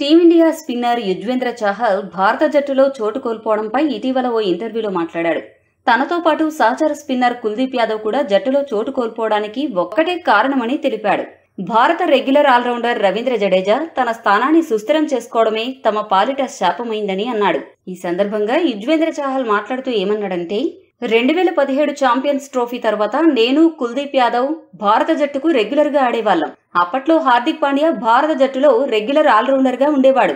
team India spinner Yuzvendra Chahal భారత జట్టులో చోటు కోల్పోవడంపై ఇటీవల ఓ ఇంటర్వ్యూలో మాట్లాడాడు తనతో పాటు సహచర స్పిన్నర్ కుల్దీప్ యాదవ్ కూడా జట్టులో చోటు కోల్పోవడానికి ఒక్కటే కారణమని తెలిపాడు భారత రెగ్యులర్ ఆల్రౌండర్ రవీంద్ర జడేజా తన స్థానాన్ని సుస్థిరం చేసుకోవడమే తమ పాలిట శాపమైందని అన్నాడు ఈ సందర్భంగా యుజ్వేంద్ర చాహల్ మాట్లాడుతూ ఏమన్నాడంటే రెండు వేల పదిహేడు ఛాంపియన్స్ ట్రోఫీ తర్వాత నేను కుల్దీప్ యాదవ్ భారత జట్టుకు రెగ్యులర్గా ఆడేవాళ్ళం అప్పట్లో హార్దిక్ పాండ్యా భారత జట్టులో రెగ్యులర్ ఆల్రౌండర్గా ఉండేవాడు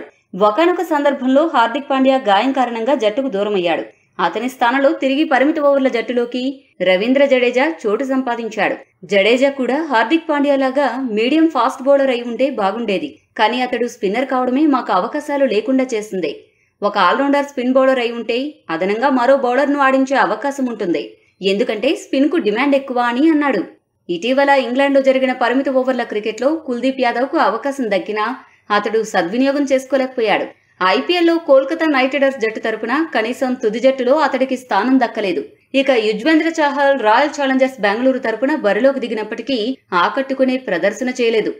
ఒకనొక సందర్భంలో హార్దిక్ పాండ్యా గాయం కారణంగా జట్టుకు దూరమయ్యాడు అతని స్థానంలో తిరిగి పరిమిత ఓవర్ల జట్టులోకి రవీంద్ర జడేజా చోటు సంపాదించాడు జడేజా కూడా హార్దిక్ పాండ్యా లాగా మీడియం ఫాస్ట్ బౌలర్ అయి ఉంటే బాగుండేది కానీ అతడు స్పిన్నర్ కావడమే మాకు అవకాశాలు లేకుండా చేస్తుంది ఒక ఆల్రౌండర్ స్పిన్ బౌలర్ అయి ఉంటే అదనంగా మరో బౌలర్ను ఆడించే అవకాశం ఉంటుంది ఎందుకంటే స్పిన్కు డిమాండ్ ఎక్కువ అని అన్నాడు ఇటీవల ఇంగ్లాండ్లో జరిగిన పరిమిత ఓవర్ల క్రికెట్లో కుల్దీప్ యాదవ్కు అవకాశం దక్కినా అతడు సద్వినియోగం చేసుకోలేకపోయాడు ఐపీఎల్లో కోల్కతా నైట్ రైడర్స్ జట్టు తరపున కనీసం తుది జట్టులో అతడికి స్థానం దక్కలేదు ఇక యుజ్వేంద్ర చాహల్ రాయల్ ఛాలెంజర్స్ బెంగళూరు తరపున బరిలోకి దిగినప్పటికీ ఆకట్టుకునే ప్రదర్శన చేయలేదు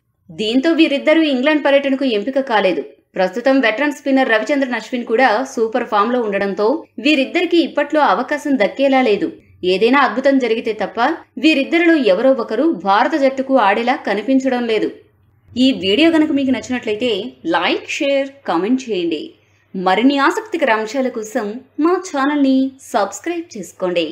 దీంతో వీరిద్దరూ ఇంగ్లాండ్ పర్యటనకు ఎంపిక కాలేదు ప్రస్తుతం వెటరన్ స్పిన్నర్ రవిచంద్రన్ అశ్విన్ కూడా సూపర్ ఫామ్లో ఉండడంతో వీరిద్దరికీ ఇప్పట్లో అవకాశం దక్కేలా లేదు ఏదైనా అద్భుతం జరిగితే తప్ప వీరిద్దరిలో ఎవరో ఒకరు భారత జట్టుకు ఆడేలా కనిపించడం లేదు ఈ వీడియో గనక మీకు నచ్చినట్లయితే లైక్ షేర్ కామెంట్ చేయండి మరిన్ని ఆసక్తికర అంశాల కోసం మా ఛానల్ని సబ్స్క్రైబ్ చేసుకోండి